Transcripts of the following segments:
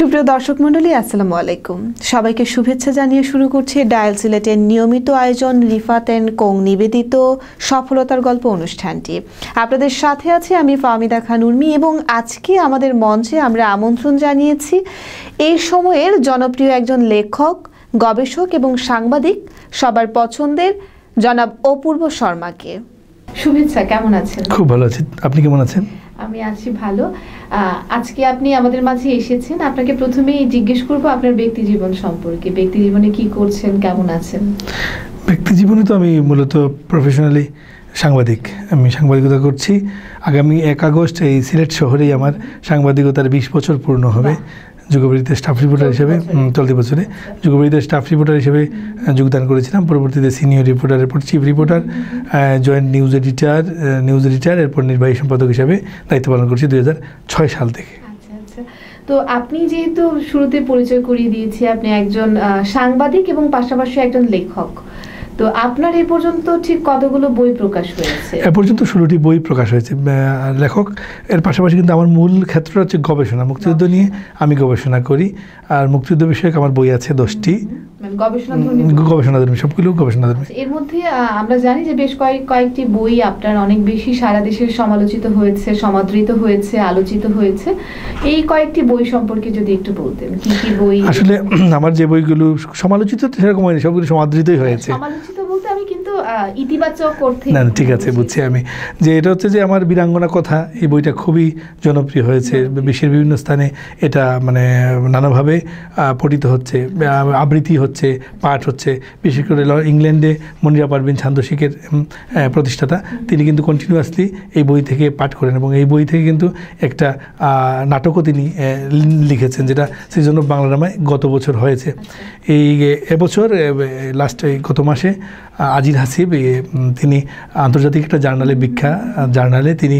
সুপ্রিয় দর্শক মন্ডলী আসসালামু আলাইকুম সবাইকে শুভেচ্ছা জানিয়ে শুরু করছি ডায়াল সিলেটের নিয়মিত আয়োজন রিফাত অ্যান্ড কোং নিবেদিত সফলতার গল্প অনুষ্ঠানটি আপনাদের সাথে আছি আমি ফাহমিদা খান উর্মি এবং আজকে আমাদের মঞ্চে আমরা আমন্ত্রণ জানিয়েছি এই সময়ের জনপ্রিয় একজন লেখক গবেষক এবং সাংবাদিক সবার পছন্দের জনাব অপূর্ব শর্মাকে শুভেচ্ছা কেমন আছেন খুব ভালো আছি আপনি কেমন আছেন আমি আছি ভালো আজকে আপনি আমাদের মাঝে এসেছেন আপনাকে প্রথমেই জিজ্ঞেস করব আপনার ব্যক্তি জীবন সম্পর্কে ব্যক্তি জীবনে কি করছেন কেমন আছেন ব্যক্তি জীবনে তো আমি মূলত প্রফেশনালি সাংবাদিক আমি সাংবাদিকতা করছি আগামী এক আগস্ট এই সিলেট শহরেই আমার সাংবাদিকতার বিশ বছর পূর্ণ হবে যুগবৃত্তের স্টাফ রিপোর্টার হিসেবে চলতি বছরে যুগবৃত্তের স্টাফ রিপোর্টার হিসেবে যোগদান করেছিলাম পরবর্তীতে সিনিয়র রিপোর্টার এরপর chief reporter joint news editor news editor এরপর নির্বাহী সম্পাদক হিসেবে দায়িত্ব পালন করছি দুই সাল থেকে আচ্ছা, আচ্ছা। তো আপনি যেহেতু শুরুতে পরিচয় করিয়ে দিয়েছি আপনি একজন সাংবাদিক এবং পাশাপাশি একজন লেখক তো আপনার এ পর্যন্ত ঠিক কতগুলো বই প্রকাশ হয়েছে এ পর্যন্ত ষোলোটি বই প্রকাশ হয়েছে লেখক এর পাশাপাশি কিন্তু আমার মূল ক্ষেত্র হচ্ছে গবেষণা মুক্তিযুদ্ধ নিয়ে আচ্ছা। আমি গবেষণা করি আর মুক্তিযুদ্ধ বিষয়ক আমার বই আছে দশটি মানে গবেষণা গবেষণাধর্মী সবগুলো গবেষণাধর্মী আচ্ছা, এর মধ্যে আমরা জানি যে বেশ কয়েক কয়েকটি বই আপনার অনেক বেশি সারা দেশে সমালোচিত হয়েছে সমাদৃত হয়েছে আলোচিত হয়েছে এই কয়েকটি বই সম্পর্কে যদি একটু বলতেন কি কি বই আসলে আমার যে বইগুলো সমালোচিত সেরকম হয়নি সবগুলো সমাদৃতই হয়েছে like in কিন্তু ইতিবাচক অর্থে না ঠিক আছে বুঝছি আমি যে এটা হচ্ছে যে আমার বীরাঙ্গনা কথা এই বইটা খুবই জনপ্রিয় হয়েছে বিশ্বের বিভিন্ন স্থানে এটা মানে নানাভাবে পঠিত হচ্ছে আবৃত্তি হচ্ছে পাঠ হচ্ছে বিশেষ করে ইংল্যান্ডে মনিরা পারবিন ছান্দশিকের প্রতিষ্ঠাতা তিনি কিন্তু কন্টিনিউয়াসলি এই বই থেকে পাঠ করেন এবং এই বই থেকে কিন্তু একটা নাটকও তিনি লিখেছেন যেটা সেই জন্য বাংলা নামায় গত বছর হয়েছে আচ্ছা। এই এবছর লাস্ট গত মাসে আজির হাসিব তিনি আন্তর্জাতিক একটা জার্নালে বিখ্যা জার্নালে তিনি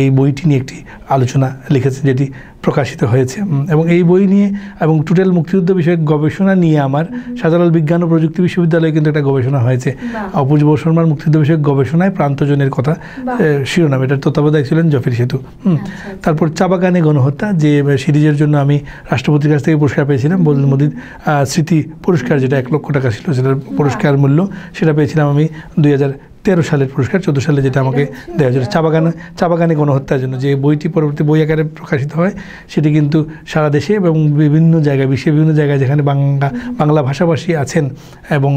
এই বইটি নিয়ে একটি আলোচনা লিখেছেন যেটি প্রকাশিত হয়েছে এবং এই বই নিয়ে এবং টোটাল মুক্তিযুদ্ধ বিষয়ক গবেষণা নিয়ে আমার সাধারণ বিজ্ঞান ও প্রযুক্তি বিশ্ববিদ্যালয়ে কিন্তু একটা গবেষণা হয়েছে অপূর্ব শর্মার মুক্তিযুদ্ধ বিষয়ক গবেষণায় প্রান্তজনের কথা শিরোনাম এটার তত্ত্বাবধায়ক ছিলেন জফির সেতু আচ্ছা, আচ্ছা। তারপর চাবাগানে গণহত্যা যে সিরিজের জন্য আমি রাষ্ট্রপতির কাছ থেকে পুরস্কার পেয়েছিলাম বলুন মোদীর স্মৃতি পুরস্কার যেটা এক লক্ষ টাকা ছিল সেটার পুরস্কার মূল্য সেটা পেয়েছিলাম আমি দুই তেরো সালের পুরস্কার চোদ্দো সালে যেটা আমাকে দেওয়া হয়েছিল হ্যাঁ। চা বাগানে চা বাগানে গণহত্যার জন্য যে বইটি পরবর্তী বই আকারে প্রকাশিত হয় সেটি কিন্তু সারা দেশে এবং বিভিন্ন জায়গায় বিশ্বের বিভিন্ন জায়গায় যেখানে বাংলা বাংলা ভাষাভাষী আছেন এবং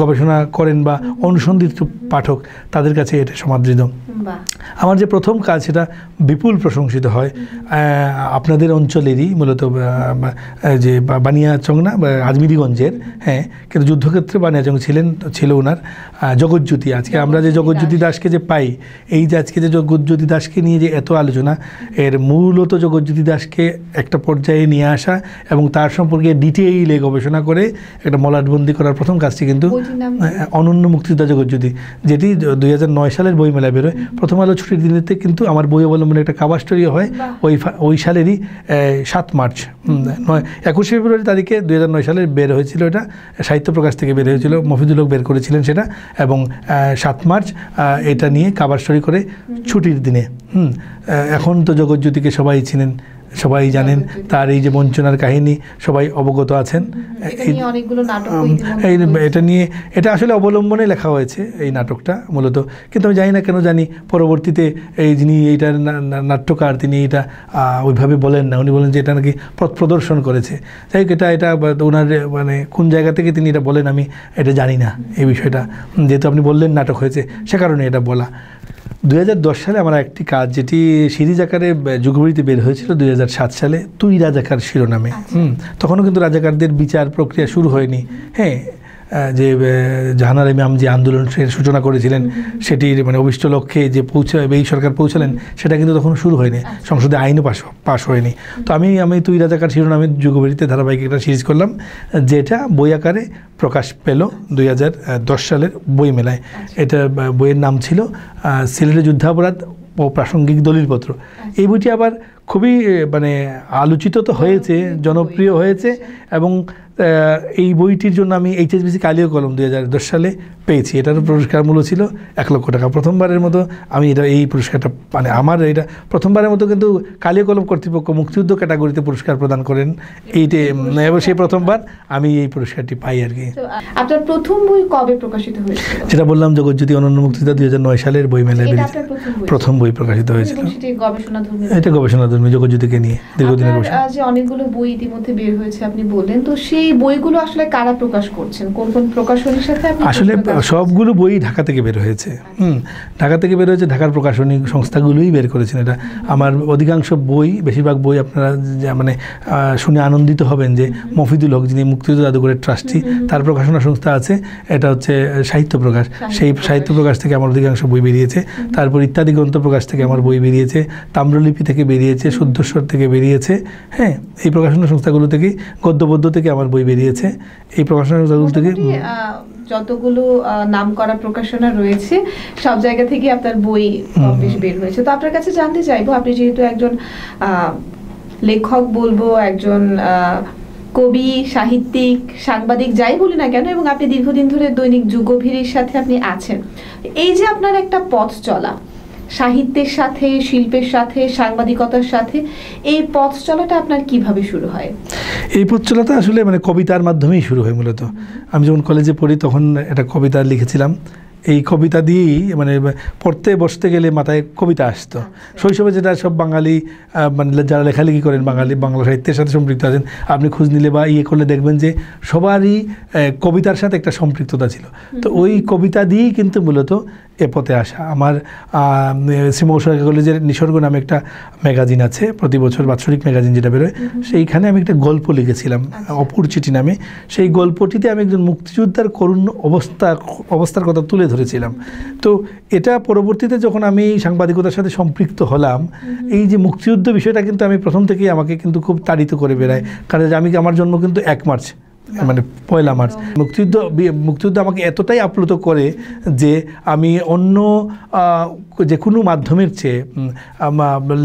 গবেষণা করেন বা অনুসন্ধিত পাঠক তাদের কাছে এটা সমাদৃত আমার যে প্রথম কাজ সেটা বিপুল প্রশংসিত হয় আপনাদের অঞ্চলেরই মূলত যে বানিয়াচং না বা আজমিরিগঞ্জের হ্যাঁ কিন্তু যুদ্ধক্ষেত্রে বানিয়াচং ছিলেন ছিল ওনার জগজ্যোতি আজকে আমরা আমরা যে জগৎজ্যোতি দাসকে যে পাই এই যে আজকে যে জগৎজ্যোতি দাসকে নিয়ে যে এত আলোচনা এর মূলত জগৎজ্যোতি দাসকে একটা পর্যায়ে নিয়ে আসা এবং তার সম্পর্কে ডিটেইলে গবেষণা করে একটা মলাটবন্দি করার প্রথম কাজটি কিন্তু হ্যাঁ, অনন্য মুক্তিযোদ্ধা জগৎজ্যোতি যেটি দুই সালের বই মেলা বেরোয় প্রথম আলো ছুটির দিনেতে কিন্তু আমার বই অবলম্বনে একটা কাবার স্টোরি হয় ওই ওই সালেরই সাত মার্চ নয় একুশে ফেব্রুয়ারি তারিখে দুই সালের বের হয়েছিল এটা সাহিত্য প্রকাশ থেকে বের হয়েছিল মফিজুল বের করেছিলেন সেটা এবং সাত সাত মার্চ এটা নিয়ে কাবার স্টোরি করে ছুটির দিনে হুম এখন তো জগৎজ্যোতিকে সবাই চিনেন সবাই জানেন তার এই যে বঞ্চনার কাহিনী সবাই অবগত আছেন এই এটা নিয়ে এটা আসলে অবলম্বনে লেখা হয়েছে এই নাটকটা মূলত কিন্তু আমি জানি না কেন জানি পরবর্তীতে এই যিনি এইটার নাট্যকার তিনি এটা ওইভাবে বলেন না উনি বলেন যে এটা নাকি প্রদর্শন করেছে যাই হোক এটা এটা ওনার মানে কোন জায়গা থেকে তিনি এটা বলেন আমি এটা জানি না এই বিষয়টা যেহেতু আপনি বললেন নাটক হয়েছে সে কারণে এটা বলা দুই সালে আমার একটি কাজ যেটি সিরিজ আকারে যুগবড়িতে বের হয়েছিল দুই সালে তুই রাজাকার শিরোনামে আচ্ছা। হুম তখনও কিন্তু রাজাকারদের বিচার প্রক্রিয়া শুরু হয়নি হ্যাঁ যে জাহানার ইমাম যে আন্দোলন সূচনা করেছিলেন সেটির মানে অভিষ্ট লক্ষ্যে যে পৌঁছে এই সরকার পৌঁছালেন সেটা কিন্তু তখন শুরু হয়নি সংসদে আইনও পাশ পাশ হয়নি তো আমি আমি তুই রাজাকার শিরোনামে যুগভরিতে ধারাবাহিক একটা সিরিজ করলাম যেটা বই আকারে প্রকাশ পেল দুই সালের বই মেলায় এটা বইয়ের নাম ছিল সিলেটের যুদ্ধাপরাধ ও প্রাসঙ্গিক দলিলপত্র আচ্ছা। এই বইটি আবার খুবই মানে আলোচিত তো হয়েছে জনপ্রিয় হয়েছে এবং এই বইটির জন্য আমি এইচএসবিসি কালীয় কলম দুই হাজার সালে পেয়েছি এটারও পুরস্কার মূল্য ছিল এক লক্ষ টাকা প্রথমবারের মতো আমি এটা এই পুরস্কারটা মানে আমার এটা প্রথমবারের মতো কিন্তু কালীয় কলম কর্তৃপক্ষ মুক্তিযুদ্ধ ক্যাটাগরিতে পুরস্কার প্রদান করেন এইটে এবং সেই প্রথমবার আমি এই পুরস্কারটি পাই আর কি আপনার প্রথম বই কবে প্রকাশিত হয়েছিল যেটা বললাম জগৎজ্যোতি অনন্য মুক্তিযোদ্ধা দুই হাজার নয় সালের বই মেলায় প্রথম বই প্রকাশিত হয়েছিল এটা গবেষণা ধর্মী জগৎজ্যোতিকে নিয়ে দীর্ঘদিনের গবেষণা অনেকগুলো বই ইতিমধ্যে বের হয়েছে আপনি বললেন তো সেই এই বইগুলো আসলে কারা প্রকাশ করছেন কোন কোন প্রকাশনীর সাথে আসলে সবগুলো বই ঢাকা থেকে বের হয়েছে হুম ঢাকা থেকে বের হয়েছে ঢাকার প্রকাশনী সংস্থাগুলোই বের করেছেন এটা আমার অধিকাংশ বই বেশিরভাগ বই আপনারা মানে শুনে আনন্দিত হবেন যে মফিদুল হক যিনি মুক্তিযুদ্ধ জাদুঘরের ট্রাস্টি তার প্রকাশনা সংস্থা আছে এটা হচ্ছে সাহিত্য প্রকাশ সেই সাহিত্য প্রকাশ থেকে আমার অধিকাংশ বই বেরিয়েছে তারপর ইত্যাদি গ্রন্থ প্রকাশ থেকে আমার বই বেরিয়েছে তাম্রলিপি থেকে বেরিয়েছে শুদ্ধস্বর থেকে বেরিয়েছে হ্যাঁ এই প্রকাশনা সংস্থাগুলো থেকে গদ্যবদ্ধ থেকে আমার বই বই বেরিয়েছে এই প্রকাশনা থেকে যতগুলো নাম করা প্রকাশনা রয়েছে সব জায়গা থেকে আপনার বই বেশ বের হয়েছে তো আপনার কাছে জানতে চাইবো আপনি যেহেতু একজন লেখক বলবো একজন কবি সাহিত্যিক সাংবাদিক যাই বলি না কেন এবং আপনি দীর্ঘদিন ধরে দৈনিক যুগভীরের সাথে আপনি আছেন এই যে আপনার একটা পথ চলা সাহিত্যের সাথে শিল্পের সাথে সাংবাদিকতার সাথে এই পথ চলাটা আপনার কিভাবে শুরু হয় এই পথ চলাটা আসলে মানে কবিতার মাধ্যমেই শুরু হয় মূলত আমি যখন কলেজে পড়ি তখন একটা কবিতা লিখেছিলাম এই কবিতা দিয়েই মানে পড়তে বসতে গেলে মাথায় কবিতা আসতো আচ্ছা। শৈশবে যেটা সব বাঙালি মানে যারা লেখালেখি করেন বাঙালি বাংলা সাহিত্যের সাথে সম্পৃক্ত আছেন আপনি খোঁজ নিলে বা ইয়ে করলে দেখবেন যে সবারই কবিতার সাথে একটা সম্পৃক্ততা ছিল তো ওই কবিতা দিয়েই কিন্তু মূলত এ পথে আসা আমার শ্রীমৌ কলেজের নিসর্গ নামে একটা ম্যাগাজিন আছে প্রতি বছর বাৎসরিক ম্যাগাজিন যেটা বেরোয় সেইখানে আমি একটা গল্প লিখেছিলাম আচ্ছা। অপুর চিঠি নামে সেই গল্পটিতে আমি একজন মুক্তিযোদ্ধার করুণ অবস্থা অবস্থার কথা তুলে ধরি ধরেছিলাম তো এটা পরবর্তীতে যখন আমি সাংবাদিকতার সাথে সম্পৃক্ত হলাম এই যে মুক্তিযুদ্ধ বিষয়টা কিন্তু আমি প্রথম থেকেই আমাকে কিন্তু খুব তাড়িত করে বেড়ায় কারণ আমি আমার জন্ম কিন্তু এক মার্চ মানে, মানে পয়লা মার্চ মুক্তিযুদ্ধ মুক্তিযুদ্ধ আমাকে এতটাই আপ্লুত করে যে আমি অন্য যে কোনো মাধ্যমের চেয়ে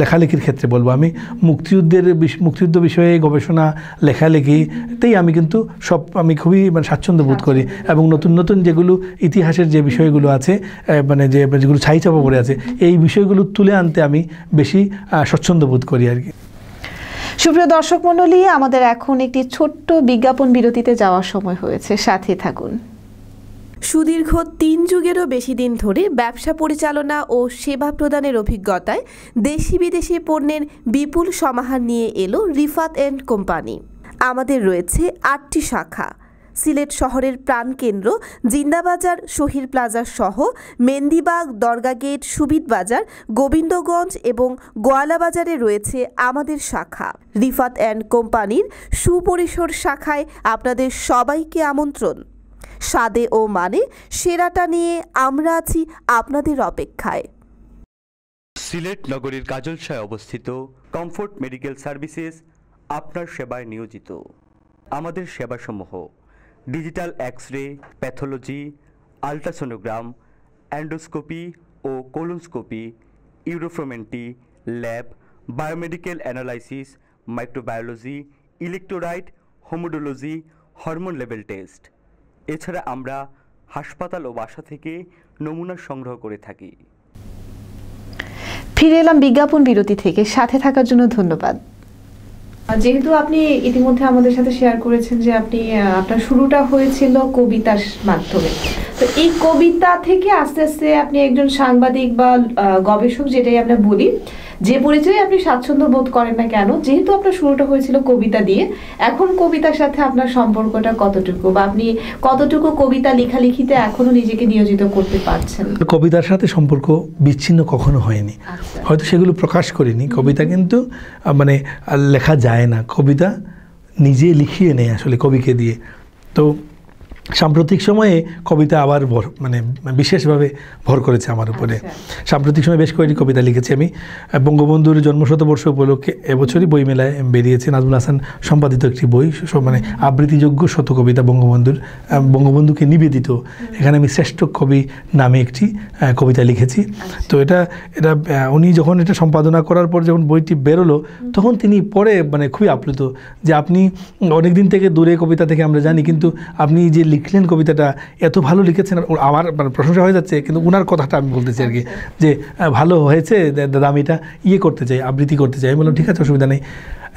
লেখালেখির ক্ষেত্রে বলবো আমি মুক্তিযুদ্ধের মুক্তিযুদ্ধ বিষয়ে গবেষণা লেখালেখিতেই আমি কিন্তু সব আমি খুবই মানে স্বাচ্ছন্দ্য বোধ করি এবং নতুন নতুন যেগুলো ইতিহাসের যে বিষয়গুলো আছে মানে যে যেগুলো চাপা পড়ে আছে এই বিষয়গুলো তুলে আনতে আমি বেশি স্বচ্ছন্দ্য বোধ করি আর কি সুপ্রিয় দর্শক মন্ডলী আমাদের এখন একটি ছোট্ট বিজ্ঞাপন বিরতিতে যাওয়ার সময় হয়েছে সাথে থাকুন সুদীর্ঘ তিন যুগেরও বেশি দিন ধরে ব্যবসা পরিচালনা ও সেবা প্রদানের অভিজ্ঞতায় দেশি বিদেশি পণ্যের বিপুল সমাহার নিয়ে এলো রিফাত অ্যান্ড কোম্পানি আমাদের রয়েছে আটটি শাখা সিলেট শহরের প্রাণকেন্দ্র জিন্দাবাজার শহীদ প্লাজা সহ মেন্দিবাগ দরগা গেট সুবিদ বাজার গোবিন্দগঞ্জ এবং গোয়ালাবাজারে রয়েছে আমাদের শাখা রিফাত অ্যান্ড কোম্পানির সুপরিসর শাখায় আপনাদের সবাইকে আমন্ত্রণ স্বাদে ও মানে সেরাটা নিয়ে আমরা আছি আপনাদের অপেক্ষায় সিলেট নগরীর কাজলশায় অবস্থিত কমফোর্ট মেডিকেল সার্ভিসেস আপনার সেবায় নিয়োজিত আমাদের সেবাসমূহ digital X ray pathology ultrasonogram endoscopy ও colonoscopy uroflowmetry lab biomedical analysis microbiology electrolyte haematology hormone level test এছাড়া আমরা হাসপাতাল ও বাসা থেকে নমুনা সংগ্রহ করে থাকি ফিরে এলাম বিজ্ঞাপন বিরতি থেকে সাথে থাকার জন্য ধন্যবাদ যেহেতু আপনি ইতিমধ্যে আমাদের সাথে শেয়ার করেছেন যে আপনি আপনার শুরুটা হয়েছিল কবিতার মাধ্যমে তো এই কবিতা থেকে আস্তে আস্তে আপনি একজন সাংবাদিক বা গবেষক যেটাই আমরা বলি যে পরিচয়ে আপনি স্বাচ্ছন্দ্য বোধ করেন না কেন যেহেতু আপনার শুরুটা হয়েছিল কবিতা দিয়ে এখন কবিতার সাথে আপনার সম্পর্কটা কতটুকু বা আপনি কতটুকু কবিতা লেখালেখিতে এখনো নিজেকে নিয়োজিত করতে পারছেন কবিতার সাথে সম্পর্ক বিচ্ছিন্ন কখনো হয়নি আচ্ছা। হয়তো সেগুলো প্রকাশ করিনি কবিতা কিন্তু মানে লেখা যায় না কবিতা নিজে লিখিয়ে নেয় আসলে কবিকে দিয়ে তো সাম্প্রতিক সময়ে কবিতা আবার ভর মানে বিশেষভাবে ভর করেছে আমার উপরে আচ্ছা। সাম্প্রতিক সময়ে বেশ কয়েকটি কবিতা লিখেছি আমি বঙ্গবন্ধুর জন্মশতবর্ষ উপলক্ষে এবছরই বই মেলায় বেরিয়েছে নাজমুল হাসান সম্পাদিত একটি বই মানে আবৃত্তিযোগ্য শত কবিতা বঙ্গবন্ধুর বঙ্গবন্ধুকে নিবেদিত এখানে আমি শ্রেষ্ঠ কবি নামে একটি কবিতা লিখেছি আচ্ছা। তো এটা এটা উনি যখন এটা সম্পাদনা করার পর যখন বইটি বেরোলো তখন তিনি পরে মানে খুবই আপ্লুত যে আপনি অনেক দিন থেকে দূরে কবিতা থেকে আমরা জানি কিন্তু আপনি যে লিখলেন কবিতাটা এত ভালো লিখেছেন আর আমার মানে প্রশংসা হয়ে যাচ্ছে কিন্তু ওনার কথাটা আমি বলতেছি আর কি আচ্ছা। যে ভালো হয়েছে দাদা আমি এটা ইয়ে করতে চাই আবৃত্তি করতে চাই আমি বললাম ঠিক আছে অসুবিধা নেই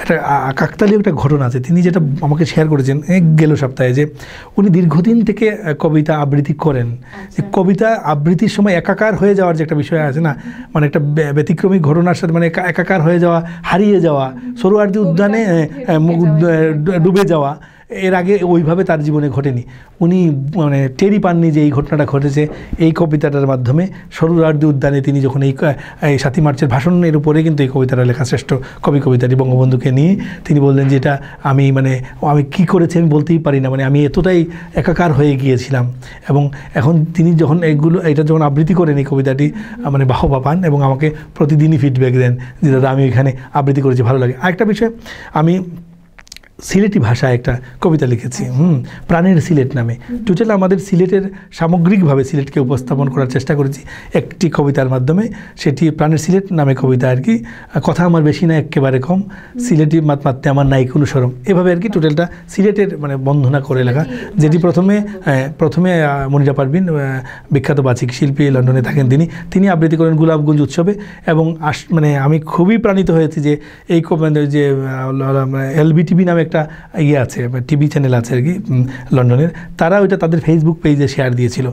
একটা কাকতালীয় একটা ঘটনা আছে তিনি যেটা আমাকে শেয়ার করেছেন গেল সপ্তাহে যে উনি দীর্ঘদিন থেকে কবিতা আবৃত্তি করেন যে আচ্ছা। কবিতা আবৃত্তির সময় একাকার হয়ে যাওয়ার যে একটা বিষয় আছে না মানে একটা ব্যতিক্রমী ঘটনার সাথে মানে একাকার হয়ে যাওয়া হারিয়ে যাওয়া সরুয়ার্দি উদ্যানে ডুবে যাওয়া এর আগে ওইভাবে তার জীবনে ঘটেনি উনি মানে টেরি পাননি যে এই ঘটনাটা ঘটেছে এই কবিতাটার মাধ্যমে সরুরার্দি উদ্যানে তিনি যখন এই এই সাতই মার্চের ভাষণের উপরে কিন্তু এই কবিতাটা লেখা শ্রেষ্ঠ কবি কবিতাটি বঙ্গবন্ধুকে নিয়ে তিনি বললেন যে এটা আমি মানে আমি কি করেছি আমি বলতেই পারি না মানে আমি এতটাই একাকার হয়ে গিয়েছিলাম এবং এখন তিনি যখন এগুলো এটা যখন আবৃত্তি করেন এই কবিতাটি মানে বাহবা পান এবং আমাকে প্রতিদিনই ফিডব্যাক দেন যে দাদা আমি এখানে আবৃত্তি করেছি ভালো লাগে আরেকটা বিষয় আমি সিলেটি ভাষায় একটা কবিতা লিখেছি হুম প্রাণের সিলেট নামে টোটাল আমাদের সিলেটের সামগ্রিকভাবে সিলেটকে উপস্থাপন করার চেষ্টা করেছি একটি কবিতার মাধ্যমে সেটি প্রাণের সিলেট নামে কবিতা আর কি কথা আমার বেশি না একেবারে কম সিলেটি মাতমাত্তে আমার নাই কোনো সরম এভাবে আর কি টোটালটা সিলেটের মানে বন্ধনা করে লেখা যেটি প্রথমে প্রথমে মনিরা পারবিন বিখ্যাত বাচিক শিল্পী লন্ডনে থাকেন তিনি তিনি আবৃত্তি করেন গুলাবগুঞ্জ উৎসবে এবং আস মানে আমি খুবই প্রাণিত হয়েছি যে এই যে এলবিটিভি নামে একটা ইয়ে আছে টিভি চ্যানেল আছে আর কি লন্ডনের তারা ওইটা তাদের ফেসবুক পেজে শেয়ার দিয়েছিল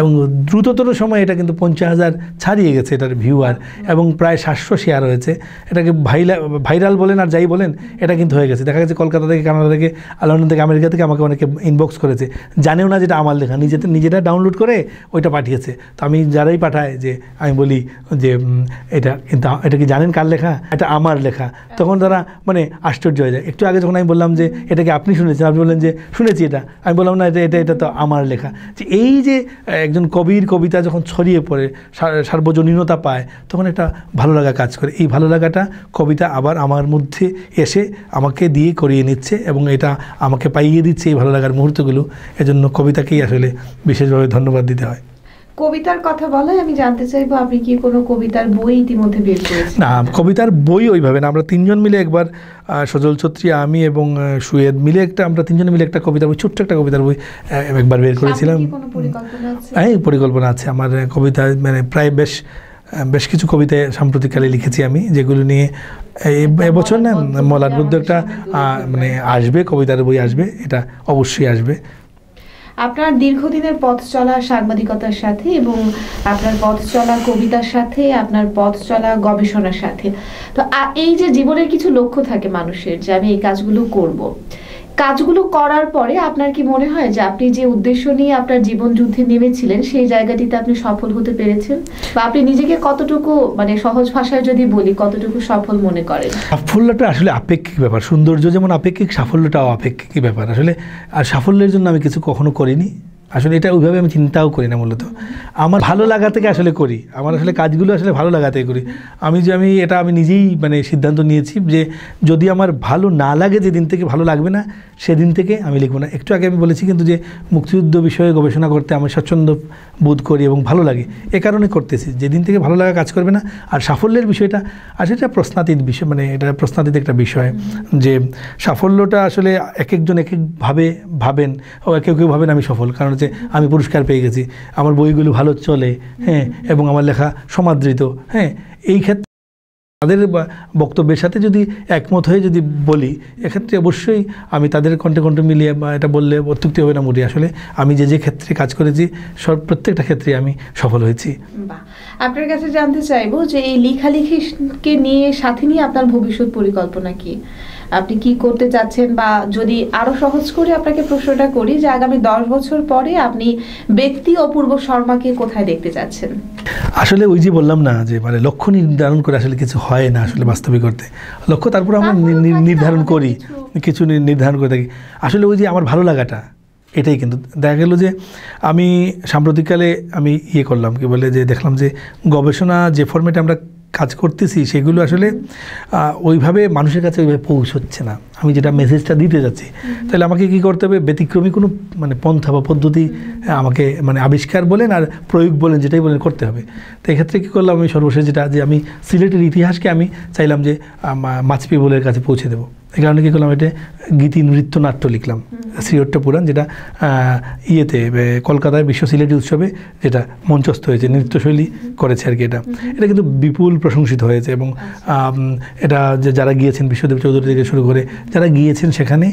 এবং দ্রুততর সময় এটা কিন্তু পঞ্চাশ হাজার ছাড়িয়ে গেছে এটার ভিউয়ার এবং প্রায় সাতশো শেয়ার হয়েছে এটাকে ভাইলা ভাইরাল বলেন আর যাই বলেন এটা কিন্তু হয়ে গেছে দেখা গেছে কলকাতা থেকে কানাডা থেকে লন্ডন থেকে আমেরিকা থেকে আমাকে অনেকে ইনবক্স করেছে জানেও না যেটা আমার লেখা নিজেদের নিজেরা ডাউনলোড করে ওইটা পাঠিয়েছে তো আমি যারাই পাঠায় যে আমি বলি যে এটা কিন্তু এটা কি জানেন কার লেখা এটা আমার লেখা হ্যাঁ। তখন তারা মানে আশ্চর্য হয়ে যায় একটু আগে যখন আমি বললাম বললাম যে এটাকে আপনি শুনেছেন আপনি বললেন যে শুনেছি এটা আমি বললাম না এটা এটা এটা তো আমার লেখা যে এই যে একজন কবির কবিতা যখন ছড়িয়ে পড়ে সার্বজনীনতা পায় তখন একটা ভালো লাগা কাজ করে এই ভালো লাগাটা কবিতা আবার আমার মধ্যে এসে আমাকে দিয়ে করিয়ে নিচ্ছে এবং এটা আমাকে পাইয়ে দিচ্ছে এই ভালো লাগার মুহূর্তগুলো এজন্য কবিতাকেই আসলে বিশেষভাবে ধন্যবাদ দিতে হয় কবিতার কথা বলাই আমি জানতে চাইবো আপনি কি কোনো কবিতার বই ইতিমধ্যে বের করেছেন না কবিতার বই ওইভাবে না আমরা তিনজন মিলে একবার সজল ছত্রী আমি এবং সুয়েদ মিলে একটা আমরা তিনজন মিলে একটা কবিতা বই ছোট্ট একটা কবিতার বই একবার বের করেছিলাম হ্যাঁ পরিকল্পনা আছে আমার কবিতা মানে প্রায় বেশ বেশ কিছু কবিতা সাম্প্রতিককালে লিখেছি আমি যেগুলো নিয়ে এবছর না মলার বুদ্ধ একটা মানে আসবে কবিতার বই আসবে এটা অবশ্যই আসবে আপনার দীর্ঘদিনের পথ চলা সাংবাদিকতার সাথে এবং আপনার পথ চলা কবিতার সাথে আপনার পথ চলা গবেষণার সাথে তো এই যে জীবনের কিছু লক্ষ্য থাকে মানুষের যে আমি এই কাজগুলো করব। কাজগুলো করার পরে আপনার কি মনে হয় যে আপনি যে উদ্দেশ্য নিয়ে আপনার জীবন যুদ্ধে নেমেছিলেন সেই জায়গাটিতে আপনি সফল হতে পেরেছেন বা আপনি নিজেকে কতটুকু মানে সহজ ভাষায় যদি বলি কতটুকু সফল মনে করেন সাফল্যটা আসলে আপেক্ষিক ব্যাপার সৌন্দর্য যেমন আপেক্ষিক সাফল্যটাও আপেক্ষিক ব্যাপার আসলে আর সাফল্যের জন্য আমি কিছু কখনো করিনি আসলে এটা ওইভাবে আমি চিন্তাও করি না মূলত আমার ভালো লাগা থেকে আসলে করি আমার আসলে কাজগুলো আসলে ভালো লাগাতে করি আমি যে আমি এটা আমি নিজেই মানে সিদ্ধান্ত নিয়েছি যে যদি আমার ভালো না লাগে যেদিন থেকে ভালো লাগবে না সেদিন থেকে আমি লিখবো না একটু আগে আমি বলেছি কিন্তু যে মুক্তিযুদ্ধ বিষয়ে গবেষণা করতে আমি স্বচ্ছন্দ বোধ করি এবং ভালো লাগে এ কারণে করতেছি যেদিন থেকে ভালো লাগা কাজ করবে না আর সাফল্যের বিষয়টা আর সেটা প্রশ্নাতীত বিষয় মানে এটা প্রশ্নাতীত একটা বিষয় যে সাফল্যটা আসলে এক একজন এক একভাবে ভাবেন ও কেউ কেউ ভাবেন আমি সফল কারণ হচ্ছে আমি পুরস্কার পেয়ে গেছি আমার বইগুলো ভালো চলে হ্যাঁ এবং আমার লেখা সমাদৃত হ্যাঁ এই ক্ষেত্রে তাদের বক্তব্যের সাথে যদি একমত হয়ে যদি বলি এক্ষেত্রে অবশ্যই আমি তাদের কণ্ঠে কণ্ঠে মিলিয়ে বা এটা বললে অত্যুক্তি হবে না মরি আসলে আমি যে যে ক্ষেত্রে কাজ করেছি সব প্রত্যেকটা ক্ষেত্রে আমি সফল হয়েছি আপনার কাছে জানতে চাইবো যে এই লেখালেখিকে নিয়ে সাথে নিয়ে আপনার ভবিষ্যৎ পরিকল্পনা কী আপনি কি করতে চাচ্ছেন বা যদি আরো সহজ করে আপনাকে প্রশ্নটা করি যে আগামী দশ বছর পরে আপনি ব্যক্তি অপূর্ব শর্মাকে কোথায় দেখতে চাচ্ছেন আসলে ওই যে বললাম না যে মানে লক্ষ্য নির্ধারণ করে আসলে কিছু হয় না আসলে বাস্তবিক করতে লক্ষ্য তারপর আমরা নির্ধারণ করি কিছু নির্ধারণ করে থাকি আসলে ওই যে আমার ভালো লাগাটা এটাই কিন্তু দেখা গেল যে আমি সাম্প্রতিককালে আমি ইয়ে করলাম কি বলে যে দেখলাম যে গবেষণা যে ফর্মেটে আমরা কাজ করতেছি সেগুলো আসলে ওইভাবে মানুষের কাছে ওইভাবে পৌঁছচ্ছে না আমি যেটা মেসেজটা দিতে যাচ্ছি তাহলে আমাকে কি করতে হবে ব্যতিক্রমী কোনো মানে পন্থা বা পদ্ধতি আমাকে মানে আবিষ্কার বলেন আর প্রয়োগ বলেন যেটাই বলেন করতে হবে তো এক্ষেত্রে কী করলাম আমি সর্বশেষ যেটা যে আমি সিলেটের ইতিহাসকে আমি চাইলাম যে মাছপি বলের কাছে পৌঁছে দেবো এই কারণে কী করলাম এটা গীতি নৃত্য নাট্য লিখলাম শ্রীহট্ট পুরাণ যেটা ইয়েতে কলকাতায় বিশ্ব সিলেটি উৎসবে যেটা মঞ্চস্থ হয়েছে নৃত্যশৈলী করেছে আর কি এটা এটা কিন্তু বিপুল প্রশংসিত হয়েছে এবং এটা যে যারা গিয়েছেন বিশ্বদেব চৌধুরী থেকে শুরু করে যারা গিয়েছেন সেখানে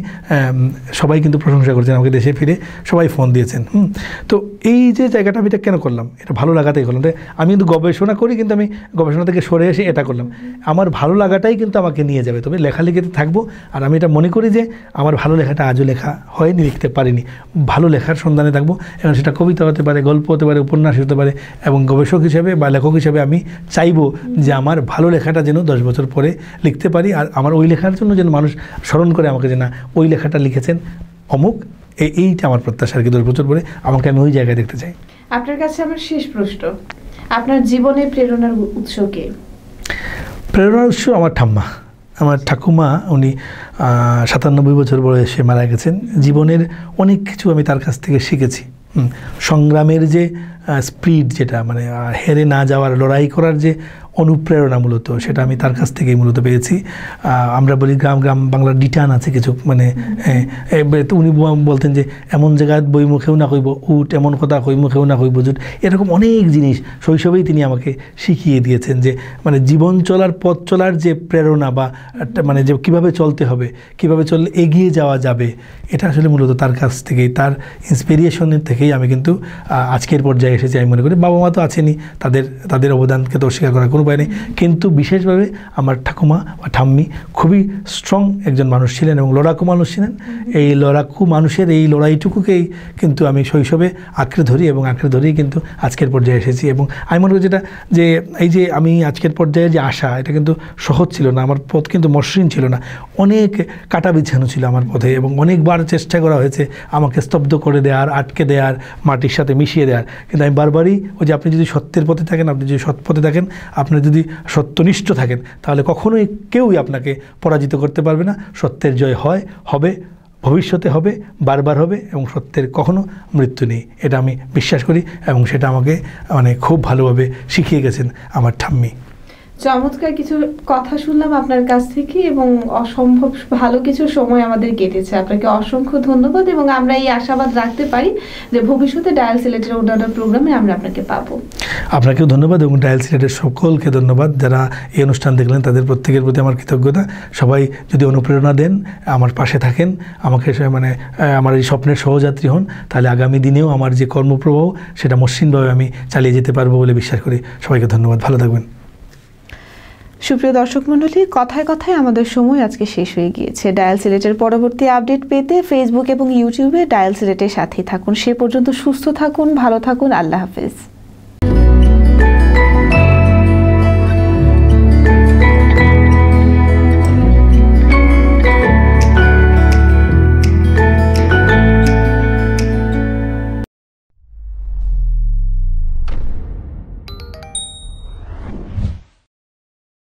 সবাই কিন্তু প্রশংসা করেছেন আমাকে দেশে ফিরে সবাই ফোন দিয়েছেন হুম তো এই যে জায়গাটা আমি এটা কেন করলাম এটা ভালো লাগাতেই করলাম আমি কিন্তু গবেষণা করি কিন্তু আমি গবেষণা থেকে সরে এসে এটা করলাম আমার ভালো লাগাটাই কিন্তু আমাকে নিয়ে যাবে তবে লেখালেখিতে থাকবো আর আমি এটা মনে করি যে আমার ভালো লেখাটা আজও লেখা হয়নি লিখতে পারিনি ভালো লেখার সন্ধানে থাকবো এবং সেটা কবিতা হতে পারে গল্প হতে পারে উপন্যাস হতে পারে এবং গবেষক হিসেবে বা লেখক হিসেবে আমি চাইব যে আমার ভালো লেখাটা যেন দশ বছর পরে লিখতে পারি আর আমার ওই লেখার জন্য যেন মানুষ স্মরণ করে আমাকে যে না ওই লেখাটা লিখেছেন অমুক এইটা আমার প্রত্যাশা আর কি দশ বছর পরে আমাকে আমি ওই জায়গায় দেখতে চাই আপনার কাছে আমার শেষ প্রশ্ন আপনার জীবনে প্রেরণার উৎস কে প্রেরণার উৎস আমার ঠাম্মা আমার ঠাকুমা উনি সাতানব্বই বছর বয়সে মারা গেছেন জীবনের অনেক কিছু আমি তার কাছ থেকে শিখেছি সংগ্রামের যে স্পিড যেটা মানে হেরে না যাওয়ার লড়াই করার যে অনুপ্রেরণা মূলত সেটা আমি তার কাছ থেকেই মূলত পেয়েছি আমরা বলি গ্রাম গ্রাম বাংলার ডিটান আছে কিছু মানে তো উনি বলতেন যে এমন জায়গায় বই মুখেও না কইব উঠ এমন কথা কই মুখেও না কইব জুট এরকম অনেক জিনিস শৈশবেই তিনি আমাকে শিখিয়ে দিয়েছেন যে মানে জীবন চলার পথ চলার যে প্রেরণা বা মানে যে কিভাবে চলতে হবে কিভাবে চললে এগিয়ে যাওয়া যাবে এটা আসলে মূলত তার কাছ থেকেই তার ইন্সপিরিয়েশনের থেকেই আমি কিন্তু আজকের পর্যায়ে এসেছি আমি মনে করি বাবা মা তো আছেনি তাদের তাদের অবদানকে তো অস্বীকার করা কোনো উপায় নেই কিন্তু বিশেষভাবে আমার ঠাকুমা বা ঠাম্মি খুবই স্ট্রং একজন মানুষ ছিলেন এবং লড়াকু মানুষ ছিলেন এই লড়াকু মানুষের এই লড়াইটুকুকেই কিন্তু আমি শৈশবে আঁকড়ে ধরি এবং আঁকড়ে ধরেই কিন্তু আজকের পর্যায়ে এসেছি এবং আমি মনে করি যেটা যে এই যে আমি আজকের পর্যায়ে যে আশা এটা কিন্তু সহজ ছিল না আমার পথ কিন্তু মসৃণ ছিল না অনেক কাটা বিছানো ছিল আমার পথে এবং অনেকবার চেষ্টা করা হয়েছে আমাকে স্তব্ধ করে দেওয়ার আটকে দেওয়ার মাটির সাথে মিশিয়ে দেওয়ার কিন্তু আমি বারবারই ওই যে আপনি যদি সত্যের পথে থাকেন আপনি যদি সৎ পথে থাকেন আপনি আপনি যদি সত্যনিষ্ঠ থাকেন তাহলে কখনোই কেউই আপনাকে পরাজিত করতে পারবে না সত্যের জয় হয় হবে ভবিষ্যতে হবে বারবার হবে এবং সত্যের কখনো মৃত্যু নেই এটা আমি বিশ্বাস করি এবং সেটা আমাকে মানে খুব ভালোভাবে শিখিয়ে গেছেন আমার ঠাম্মি চমৎকার কিছু কথা শুনলাম আপনার কাছ থেকে এবং অসম্ভব ভালো কিছু সময় আমাদের কেটেছে আপনাকে অসংখ্য ধন্যবাদ এবং আমরা এই আশাবাদ রাখতে পারি যে ভবিষ্যতে ডায়াল সিলেটের অন্যান্য প্রোগ্রামে আমরা আপনাকে পাবো আপনাকেও ধন্যবাদ এবং ডায়াল সিলেটের সকলকে ধন্যবাদ যারা এই অনুষ্ঠান দেখলেন তাদের প্রত্যেকের প্রতি আমার কৃতজ্ঞতা সবাই যদি অনুপ্রেরণা দেন আমার পাশে থাকেন আমাকে মানে আমার এই স্বপ্নের সহযাত্রী হন তাহলে আগামী দিনেও আমার যে কর্মপ্রবাহ সেটা মসৃণভাবে আমি চালিয়ে যেতে পারবো বলে বিশ্বাস করি সবাইকে ধন্যবাদ ভালো থাকবেন সুপ্রিয় দর্শক মন্ডলী কথায় কথায় আমাদের সময় আজকে শেষ হয়ে গিয়েছে ডায়াল সিলেটের পরবর্তী আপডেট পেতে ফেসবুক এবং ইউটিউবে ডায়াল সিলেটের সাথেই থাকুন সে পর্যন্ত সুস্থ থাকুন ভালো থাকুন আল্লাহ হাফেজ